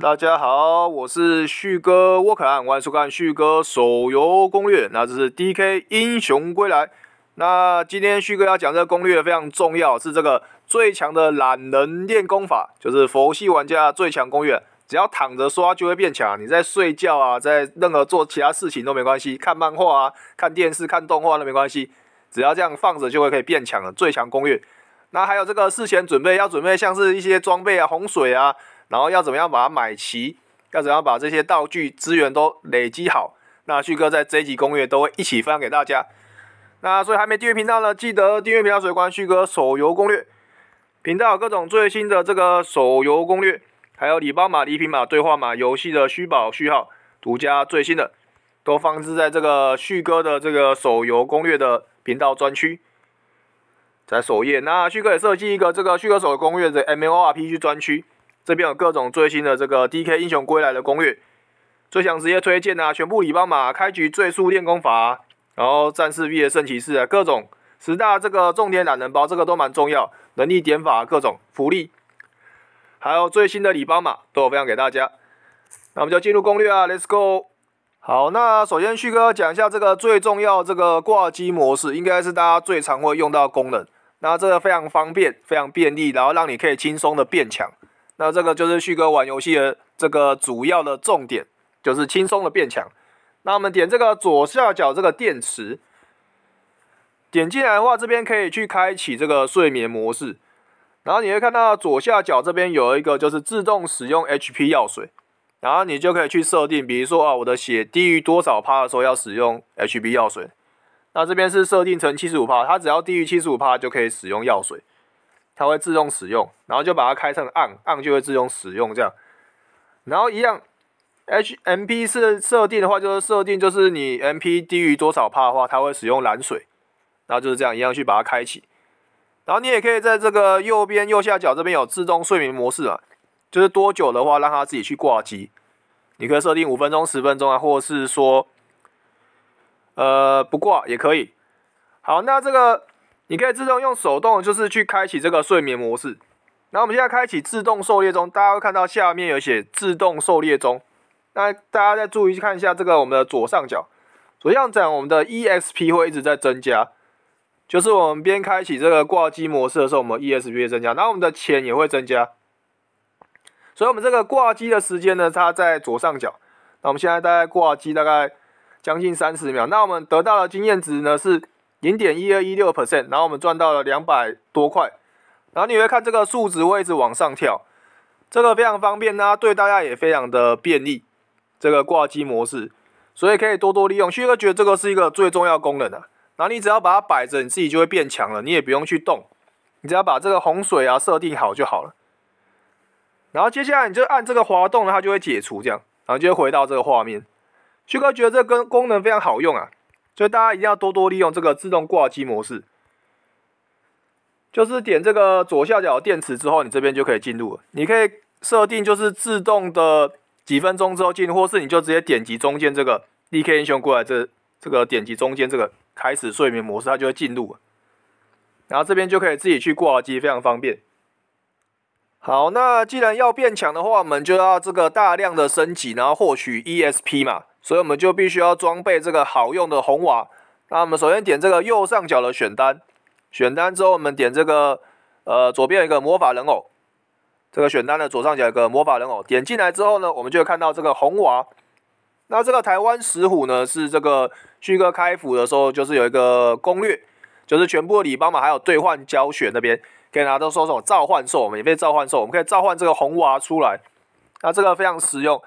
大家好，我是旭哥沃克，欢迎收看旭哥手游攻略。那这是 D K 英雄归来。那今天旭哥要讲这个攻略非常重要，是这个最强的懒人练功法，就是佛系玩家最强攻略。只要躺着刷就会变强，你在睡觉啊，在任何做其他事情都没关系，看漫画啊，看电视、看动画都没关系，只要这样放着就会可以变强的最强攻略。那还有这个事前准备要准备，像是一些装备啊、洪水啊。然后要怎么样把它买齐？要怎样把这些道具资源都累积好？那旭哥在这一集攻略都会一起分享给大家。那所以还没订阅频道呢，记得订阅频道，水关旭哥手游攻略频道，各种最新的这个手游攻略，还有礼包码、礼品码、兑换码、游戏的虚宝序号、独家最新的，都放置在这个旭哥的这个手游攻略的频道专区，在首页。那旭哥也设计一个这个旭哥手游攻略的 M O R P G 专区。这边有各种最新的这个 D K 英雄归来的攻略，最强职业推荐啊，全部礼包码，开局最速练功法，然后战士毕业圣骑士啊，各种十大这个重点懒人包，这个都蛮重要，能力点法各种福利，还有最新的礼包码都有分享给大家。那我们就进入攻略啊，Let's go。好，那首先旭哥讲一下这个最重要这个挂机模式，应该是大家最常会用到功能。那这个非常方便，非常便利，然后让你可以轻松的变强。那这个就是旭哥玩游戏的这个主要的重点，就是轻松的变强。那我们点这个左下角这个电池，点进来的话，这边可以去开启这个睡眠模式。然后你会看到左下角这边有一个就是自动使用 HP 药水，然后你就可以去设定，比如说啊，我的血低于多少趴的时候要使用 HP 药水。那这边是设定成七十五趴，它只要低于七十五趴就可以使用药水。它会自动使用，然后就把它开成暗，暗就会自动使用这样。然后一样，HMP 设设定的话，就是设定就是你 MP 低于多少帕的话，它会使用蓝水。然后就是这样一样去把它开启。然后你也可以在这个右边右下角这边有自动睡眠模式啊，就是多久的话让它自己去挂机，你可以设定五分钟、十分钟啊，或者是说，呃，不挂也可以。好，那这个。你可以自动用手动，就是去开启这个睡眠模式。那我们现在开启自动狩猎中，大家会看到下面有写自动狩猎中。那大家再注意看一下这个我们的左上角，左上角我们的 E S P 会一直在增加，就是我们边开启这个挂机模式的时候，我们 E S P 会增加，那我们的钱也会增加。所以，我们这个挂机的时间呢，它在左上角。那我们现在大概挂机，大概将近三十秒。那我们得到的经验值呢是？零点一二一六 percent，然后我们赚到了两百多块，然后你会看这个数值位置往上跳，这个非常方便啊，对大家也非常的便利，这个挂机模式，所以可以多多利用。旭哥觉得这个是一个最重要功能啊，然后你只要把它摆着，你自己就会变强了，你也不用去动，你只要把这个洪水啊设定好就好了。然后接下来你就按这个滑动，它就会解除这样，然后就会回到这个画面。旭哥觉得这个功能非常好用啊。所以大家一定要多多利用这个自动挂机模式，就是点这个左下角电池之后，你这边就可以进入。你可以设定就是自动的几分钟之后进入，或是你就直接点击中间这个 D K 英雄过来这这个点击中间这个开始睡眠模式，它就会进入。然后这边就可以自己去挂机，非常方便。好，那既然要变强的话，我们就要这个大量的升级，然后获取 E S P 嘛。所以我们就必须要装备这个好用的红娃。那我们首先点这个右上角的选单，选单之后我们点这个，呃，左边有一个魔法人偶，这个选单的左上角有一个魔法人偶。点进来之后呢，我们就会看到这个红娃。那这个台湾石虎呢，是这个旭哥开服的时候就是有一个攻略，就是全部礼包码还有兑换胶选那边可以拿到双手召唤兽，我们也召唤兽，我们可以召唤这个红娃出来，那这个非常实用。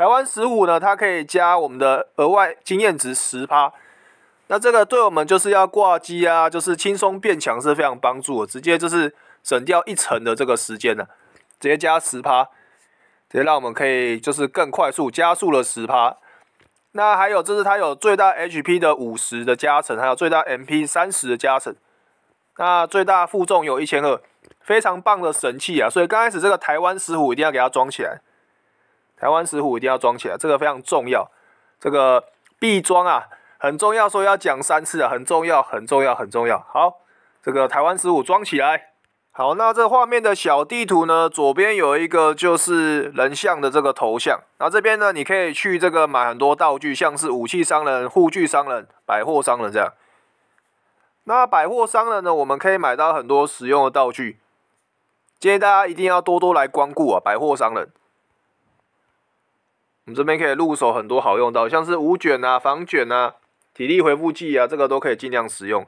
台湾十五呢，它可以加我们的额外经验值十趴，那这个对我们就是要挂机啊，就是轻松变强是非常帮助的，直接就是省掉一层的这个时间呢。直接加十趴，直接让我们可以就是更快速加速了十趴。那还有就是它有最大 HP 的五十的加成，还有最大 MP 三十的加成，那最大负重有一千二，非常棒的神器啊！所以刚开始这个台湾十五一定要给它装起来。台湾石虎一定要装起来，这个非常重要。这个必装啊，很重要，所以要讲三次啊，很重要，很重要，很重要。好，这个台湾石虎装起来。好，那这画面的小地图呢，左边有一个就是人像的这个头像。那这边呢，你可以去这个买很多道具，像是武器商人、护具商人、百货商人这样。那百货商人呢，我们可以买到很多实用的道具。建议大家一定要多多来光顾啊，百货商人。我们这边可以入手很多好用到，像是五卷啊、防卷啊、体力回复剂啊，这个都可以尽量使用。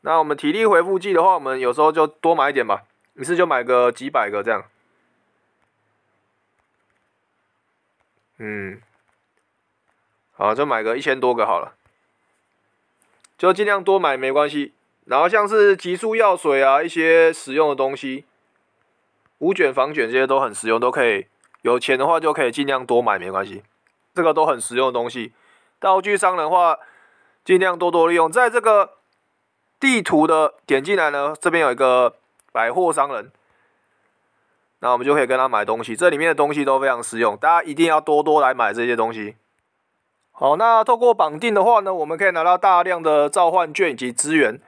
那我们体力回复剂的话，我们有时候就多买一点吧，一次就买个几百个这样。嗯，好，就买个一千多个好了，就尽量多买没关系。然后像是急速药水啊，一些实用的东西，五卷、防卷这些都很实用，都可以。有钱的话就可以尽量多买，没关系，这个都很实用的东西。道具商人的话，尽量多多利用。在这个地图的点进来呢，这边有一个百货商人，那我们就可以跟他买东西。这里面的东西都非常实用，大家一定要多多来买这些东西。好，那透过绑定的话呢，我们可以拿到大量的召唤券以及资源，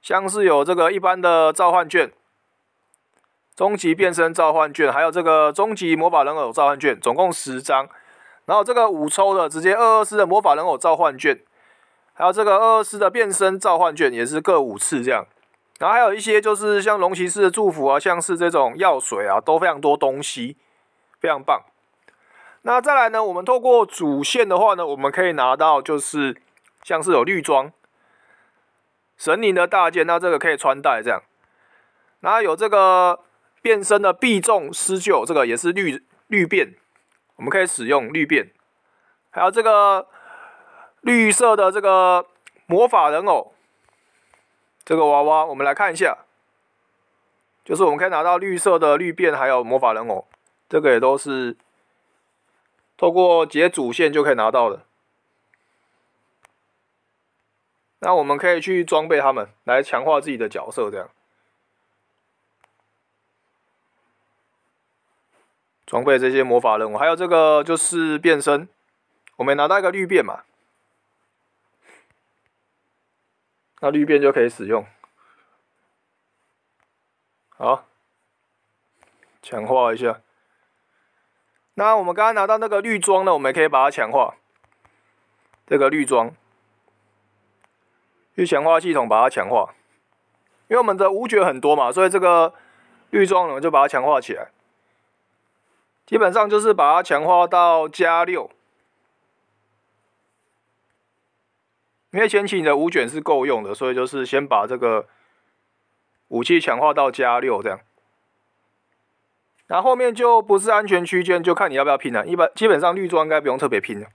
像是有这个一般的召唤券。终极变身召唤卷，还有这个终极魔法人偶召唤卷，总共十张。然后这个五抽的直接二二四的魔法人偶召唤卷，还有这个二二四的变身召唤卷，也是各五次这样。然后还有一些就是像龙骑士的祝福啊，像是这种药水啊，都非常多东西，非常棒。那再来呢，我们透过主线的话呢，我们可以拿到就是像是有绿装神灵的大剑，那这个可以穿戴这样。然后有这个。变身的必中施救，这个也是绿绿变，我们可以使用绿变，还有这个绿色的这个魔法人偶，这个娃娃，我们来看一下，就是我们可以拿到绿色的绿变，还有魔法人偶，这个也都是透过解主线就可以拿到的。那我们可以去装备他们，来强化自己的角色，这样。装备这些魔法任务，还有这个就是变身，我们拿到一个绿变嘛，那绿变就可以使用。好，强化一下。那我们刚刚拿到那个绿装呢，我们可以把它强化。这个绿装，去强化系统把它强化，因为我们的五觉很多嘛，所以这个绿装我们就把它强化起来。基本上就是把它强化到加六，因为前期你的五卷是够用的，所以就是先把这个武器强化到加六这样。那后面就不是安全区间，就看你要不要拼了。一般基本上绿装应该不用特别拼了。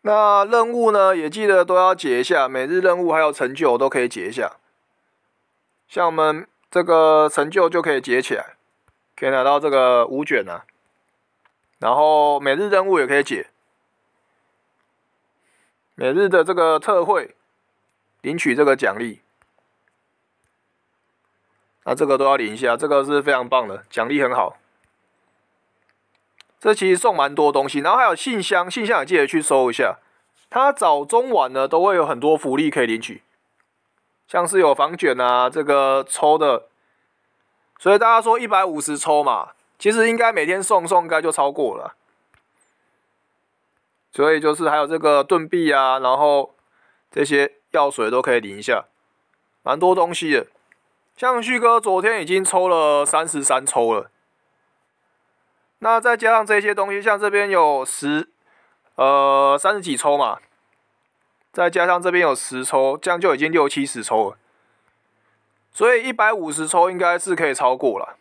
那任务呢，也记得都要解一下，每日任务还有成就都可以解一下。像我们这个成就就可以解起来，可以拿到这个五卷啊。然后每日任务也可以解，每日的这个特惠，领取这个奖励，那这个都要领一下，这个是非常棒的，奖励很好，这其实送蛮多东西，然后还有信箱，信箱也记得去搜一下，它早中晚呢都会有很多福利可以领取，像是有防卷啊，这个抽的，所以大家说一百五十抽嘛。其实应该每天送送，应该就超过了。所以就是还有这个盾币啊，然后这些药水都可以领一下，蛮多东西的。像旭哥昨天已经抽了三十三抽了，那再加上这些东西，像这边有十呃三十几抽嘛，再加上这边有十抽，这样就已经六七十抽了。所以一百五十抽应该是可以超过了。